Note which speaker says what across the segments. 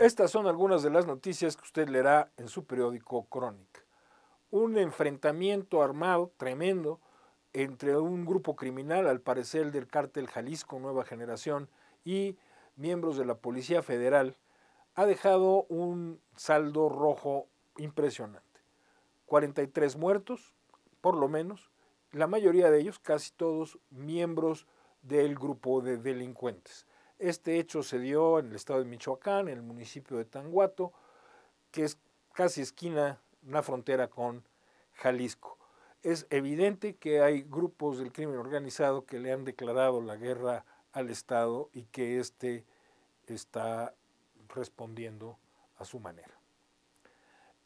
Speaker 1: Estas son algunas de las noticias que usted leerá en su periódico Crónica. Un enfrentamiento armado tremendo entre un grupo criminal, al parecer del cártel Jalisco Nueva Generación, y miembros de la Policía Federal, ha dejado un saldo rojo impresionante. 43 muertos, por lo menos, la mayoría de ellos, casi todos, miembros del grupo de delincuentes. Este hecho se dio en el estado de Michoacán, en el municipio de Tanguato, que es casi esquina, una frontera con Jalisco. Es evidente que hay grupos del crimen organizado que le han declarado la guerra al Estado y que éste está respondiendo a su manera.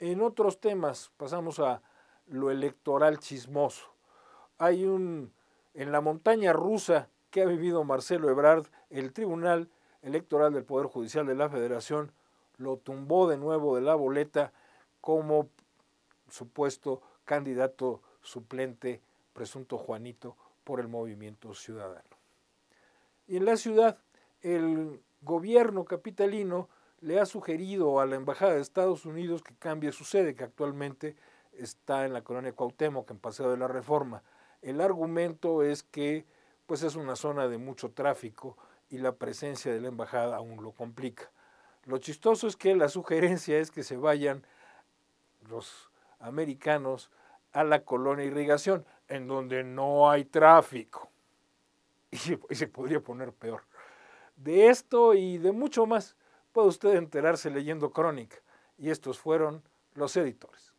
Speaker 1: En otros temas, pasamos a lo electoral chismoso. Hay un, en la montaña rusa que ha vivido Marcelo Ebrard, el Tribunal Electoral del Poder Judicial de la Federación lo tumbó de nuevo de la boleta como supuesto candidato suplente, presunto Juanito, por el movimiento ciudadano. Y en la ciudad, el gobierno capitalino le ha sugerido a la Embajada de Estados Unidos que cambie su sede, que actualmente está en la colonia Cuauhtémoc, en Paseo de la Reforma. El argumento es que pues es una zona de mucho tráfico y la presencia de la embajada aún lo complica. Lo chistoso es que la sugerencia es que se vayan los americanos a la colonia irrigación, en donde no hay tráfico. Y se, se podría poner peor. De esto y de mucho más puede usted enterarse leyendo Crónica. Y estos fueron los editores.